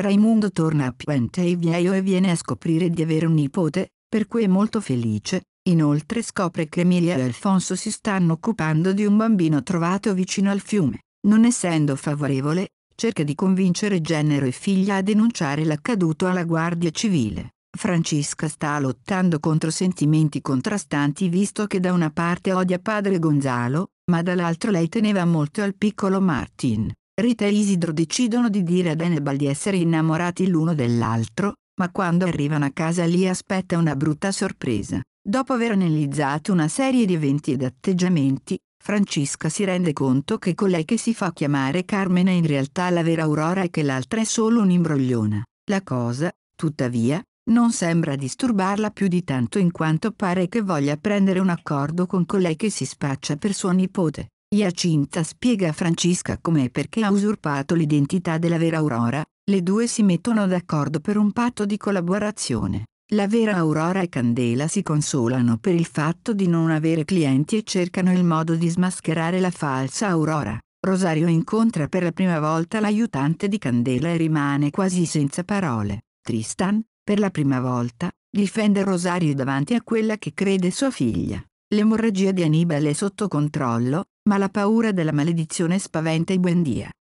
Raimondo torna a Puenteivieio e viene a scoprire di avere un nipote, per cui è molto felice, inoltre scopre che Emilia e Alfonso si stanno occupando di un bambino trovato vicino al fiume, non essendo favorevole, cerca di convincere genero e figlia a denunciare l'accaduto alla Guardia Civile. Francesca sta lottando contro sentimenti contrastanti visto che da una parte odia padre Gonzalo, ma dall'altro lei teneva molto al piccolo Martin. Rita e Isidro decidono di dire ad Enebal di essere innamorati l'uno dell'altro, ma quando arrivano a casa li aspetta una brutta sorpresa. Dopo aver analizzato una serie di eventi ed atteggiamenti, Francesca si rende conto che colei che si fa chiamare Carmen è in realtà la vera Aurora e che l'altra è solo un'imbrogliona. La cosa, tuttavia, non sembra disturbarla più di tanto in quanto pare che voglia prendere un accordo con colei che si spaccia per sua nipote. Iacinta spiega a Francesca come e perché ha usurpato l'identità della vera Aurora, le due si mettono d'accordo per un patto di collaborazione. La vera Aurora e Candela si consolano per il fatto di non avere clienti e cercano il modo di smascherare la falsa Aurora. Rosario incontra per la prima volta l'aiutante di Candela e rimane quasi senza parole. Tristan, per la prima volta, difende Rosario davanti a quella che crede sua figlia. L'emorragia di Annibale è sotto controllo, ma la paura della maledizione spaventa i Buendia.